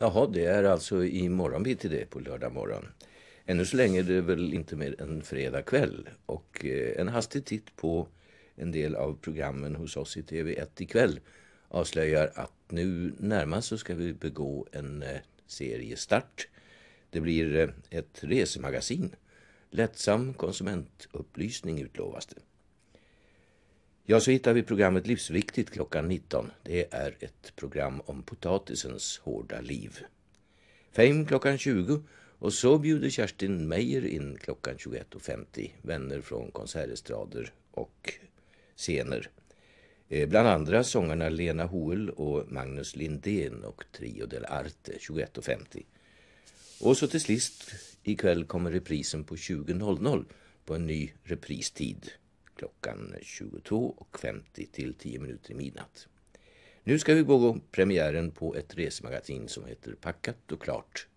Jaha, det är alltså i morgonbitti det på lördag morgon. Ännu så länge är det väl inte mer än fredag kväll. Och eh, en hastig titt på en del av programmen hos oss i TV1 ikväll avslöjar att nu närmast så ska vi begå en eh, seriestart. Det blir eh, ett resemagasin. Lättsam konsumentupplysning utlovas det. Ja, så hittar vi programmet Livsviktigt klockan 19. Det är ett program om potatisens hårda liv. Fame klockan 20 och så bjuder Kerstin Meyer in klockan 21.50 vänner från konsertestrader och scener. Eh, bland andra sångarna Lena Hoel och Magnus Lindén och Trio del Arte 21.50. Och så till sist ikväll kommer reprisen på 20.00 på en ny repristid klockan 22.50 till 10 minuter i midnatt. Nu ska vi gå premiären på ett resemagasin som heter Packat och klart